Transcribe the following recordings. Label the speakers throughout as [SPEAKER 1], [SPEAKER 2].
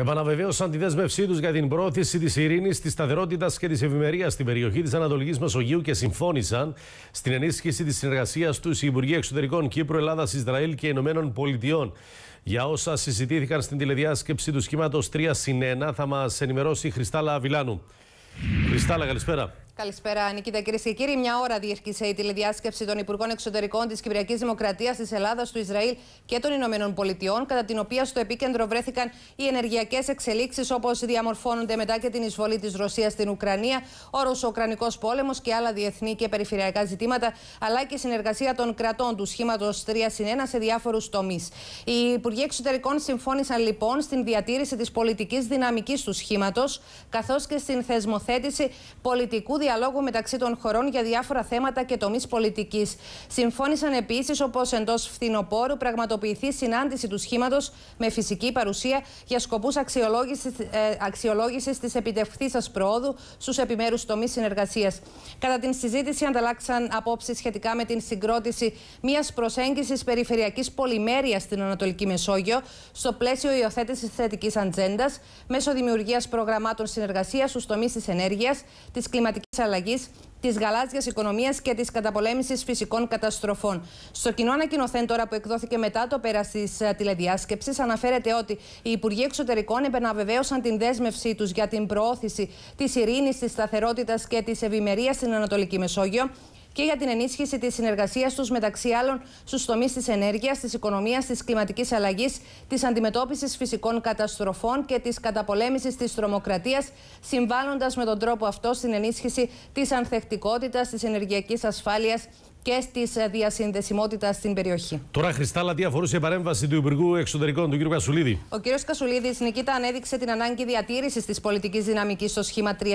[SPEAKER 1] Επαναβεβαίωσαν τη δέσμευσή τους για την πρόθεση της ειρήνης, της σταθερότητας και της ευημερίας στην περιοχή της Ανατολικής Μεσογείου και συμφώνησαν στην ενίσχυση της συνεργασίας τους οι Υπουργοί Εξωτερικών Κύπρου, Ελλάδας, Ισραήλ και Ηνωμένων Πολιτειών. Για όσα συζητήθηκαν στην τηλεδιάσκεψη του σχήματος 3 συν 1, θα μας ενημερώσει η Χριστάλα Αβιλάνου. Χριστάλα, καλησπέρα.
[SPEAKER 2] Καλησπέρα, Νικήτα, κυρίες και κύριοι. Μια ώρα διήρκησε η τηλεδιάσκεψη των Υπουργών Εξωτερικών της Κυπριακής Δημοκρατίας, της Ελλάδας, του Ισραήλ και των Ηνωμένων Πολιτειών, κατά την οποία στο επίκεντρο βρέθηκαν οι ενεργειακές εξελίξεις όπως διαμορφώνονται μετά και την εισβολή της Ρωσίας στην Ουκρανία, ο Ρωσοκρανικό πόλεμος και άλλα διεθνή και περιφερειακά ζητήματα, αλλά και η συνεργασία των κρατών του σχήματος 3 συν 1 σε διάφορους τομείς. Οι Υπουργοί Εξωτερικών συμφώνησαν λοιπόν στην διατήρηση της πολιτικής δυναμικής του σχήματος, καθώς και στην θεσμοθέτηση πολιτικού διαδικασία διαλόγου μεταξύ των χωρών για διάφορα θέματα και τομείς πολιτικής. Συμφώνησαν επίσης, όπως εντός φθινοπόρου, πραγματοποιηθεί συνάντηση του σχήματος με φυσική παρουσία για σκοπούς αξιολόγησης ε, τη επιτευχθή σα προόδου στους επιμέρους τομείς συνεργασίας. Κατά την συζήτηση, ανταλλάξαν απόψεις σχετικά με την συγκρότηση μιας προσέγγισης περιφερειακής πολυμέρειας στην Ανατολική Μεσόγειο, στο πλαίσιο υιοθέτησης θετικής ατζέντας, μέσω δημιουργίας προγραμμάτων συνεργασίας στους τομείς της ενέργειας, της κλιματικής της αλλαγής της γαλάζιας οικονομίας και της καταπολέμησης φυσικών καταστροφών. Στο κοινό ανακοινωθέν τώρα που εκδόθηκε μετά το πέρα της ε, τηλεδιάσκεψης, αναφέρεται ότι οι Υπουργοί Εξωτερικών επαναβεβαίωσαν την δέσμευσή τους για την προώθηση της ειρήνης, της σταθερότητας και της ευημερίας στην Ανατολική Μεσόγειο και για την ενίσχυση της συνεργασίας τους μεταξύ άλλων στους τομείς της ενέργειας, της οικονομίας, της κλιματικής αλλαγής, της αντιμετώπισης φυσικών καταστροφών και της καταπολέμησης της τρομοκρατίας, συμβάλλοντας με τον τρόπο αυτό στην ενίσχυση της ανθεκτικότητας, της ενεργειακής ασφάλειας και τη ε, διασυνδεσιμότητας στην περιοχή.
[SPEAKER 1] Τώρα, Χριστάλα, τι αφορούσε η παρέμβαση του Υπουργού Εξωτερικών, του κ. Κασουλίδη.
[SPEAKER 2] Ο κ. Κασουλίδης, Νικήτα, ανέδειξε την ανάγκη διατήρησης της πολιτικής δυναμικής στο σχήμα 3 1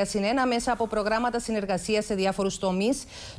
[SPEAKER 2] μέσα από προγράμματα συνεργασίας σε διάφορους τομείς.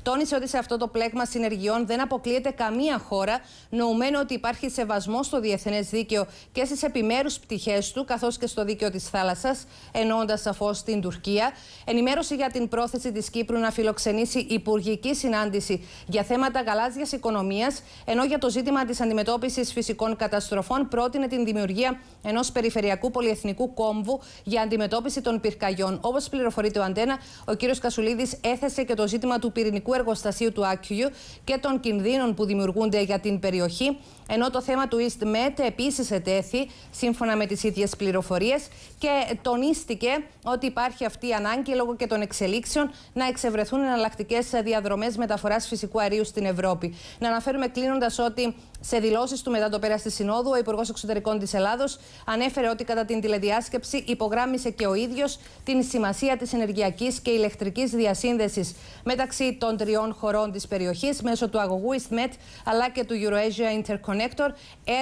[SPEAKER 2] Τόνισε ότι σε αυτό το πλέγμα συνεργειών δεν αποκλείεται καμία χώρα, νοουμένο ότι υπάρχει σεβασμός στο διεθνές δίκαιο και στις επιμέρους πτυχές του, καθώς και στο δίκαιο της θάλασσας, εννοώντας σαφώς την Τουρκία. Ενημέρωση για την πρόθεση της Κύπρου να φιλοξενήσει υπουργική συνάντηση για θέματα γαλάζιας οικονομίας, ενώ για το ζήτημα της αντιμετώπισης φυσικών καταστροφών πρότεινε την δημιουργία ενός περιφερειακού πολυεθνικού κόμβου για αντιμετώπιση των πυρκαγιών. Όπως πληροφορείται ο Αντένα, ο κύριος Κασουλίδης έθεσε και το ζήτημα του πυρηνικού εργοστασίου του Άκιου και των κινδύνων που δημιουργούνται για την περιοχή, ενώ το θέμα του East Met επίσης ετέθη σύμφωνα με τις ίδιες πληροφορίες και τονίστηκε ότι υπάρχει αυτή η ανάγκη λόγω και των εξελίξεων να εξευρεθούν εναλλακτικές διαδρομές μεταφοράς φυσικού στην Ευρώπη. Να αναφέρουμε κλείνοντας ότι σε δηλώσεις του μετά το πέρα τη Συνόδου, ο Υπουργός Εξωτερικών της Ελλάδος ανέφερε ότι κατά την τηλεδιάσκεψη υπογράμμισε και ο ίδιος την σημασία της ενεργειακής και ηλεκτρικής διασύνδεσης μεταξύ των τριών χωρών της περιοχής μέσω του αγωγού EastMed αλλά και του Eurasia Interconnector,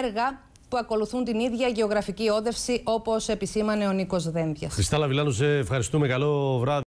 [SPEAKER 2] έργα που ακολουθούν την ίδια γεωγραφική όδευση όπως επισήμανε ο Νίκος Δέμπια.
[SPEAKER 1] Χριστάλα Βιλάνου, σε ευχαριστούμε. Καλό βράδυ.